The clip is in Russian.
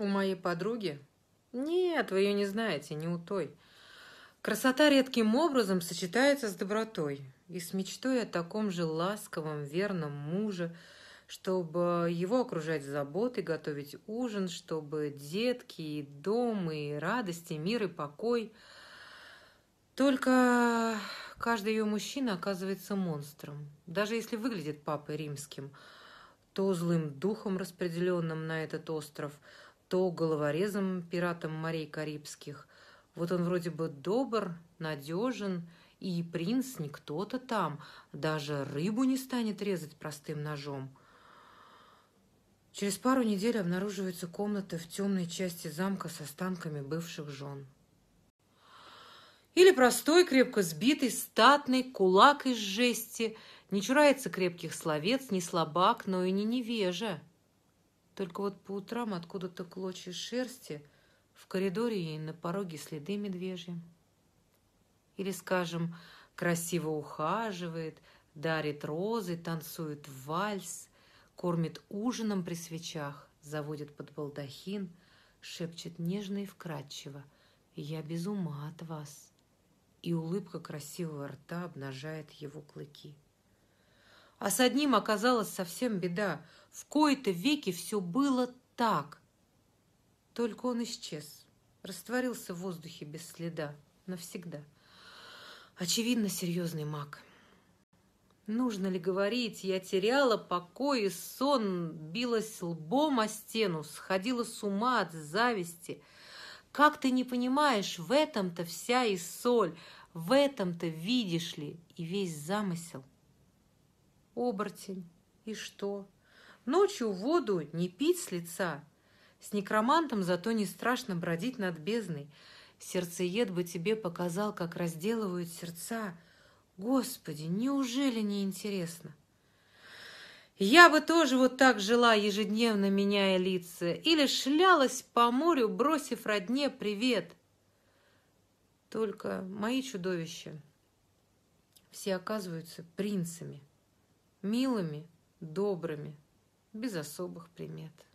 У моей подруги? Нет, вы ее не знаете, не у той. Красота редким образом сочетается с добротой и с мечтой о таком же ласковом, верном муже, чтобы его окружать заботой, готовить ужин, чтобы детки и дом, и радости, мир и покой. Только каждый ее мужчина оказывается монстром. Даже если выглядит папой римским, то злым духом, распределенным на этот остров, то головорезом пиратом морей Карибских. Вот он вроде бы добр, надежен, и принц не кто-то там, даже рыбу не станет резать простым ножом. Через пару недель обнаруживается комната в темной части замка с останками бывших жен. Или простой, крепко сбитый, статный, кулак из жести, не чурается крепких словец, не слабак, но и не невежа. Только вот по утрам откуда-то клочья шерсти, в коридоре и на пороге следы медвежьи. Или, скажем, красиво ухаживает, дарит розы, танцует вальс, кормит ужином при свечах, заводит под балдахин, шепчет нежно и вкрадчиво «Я без ума от вас». И улыбка красивого рта обнажает его клыки. А с одним оказалась совсем беда. В кои-то веки все было так. Только он исчез, растворился в воздухе без следа, навсегда. Очевидно, серьезный маг. Нужно ли говорить, я теряла покой и сон, билась лбом о стену, сходила с ума от зависти. Как ты не понимаешь, в этом-то вся и соль, в этом-то видишь ли и весь замысел оборотень. И что? Ночью воду не пить с лица. С некромантом зато не страшно бродить над бездной. Сердцеед бы тебе показал, как разделывают сердца. Господи, неужели не интересно? Я бы тоже вот так жила, ежедневно меняя лица, или шлялась по морю, бросив родне привет. Только мои чудовища все оказываются принцами милыми, добрыми, без особых примет.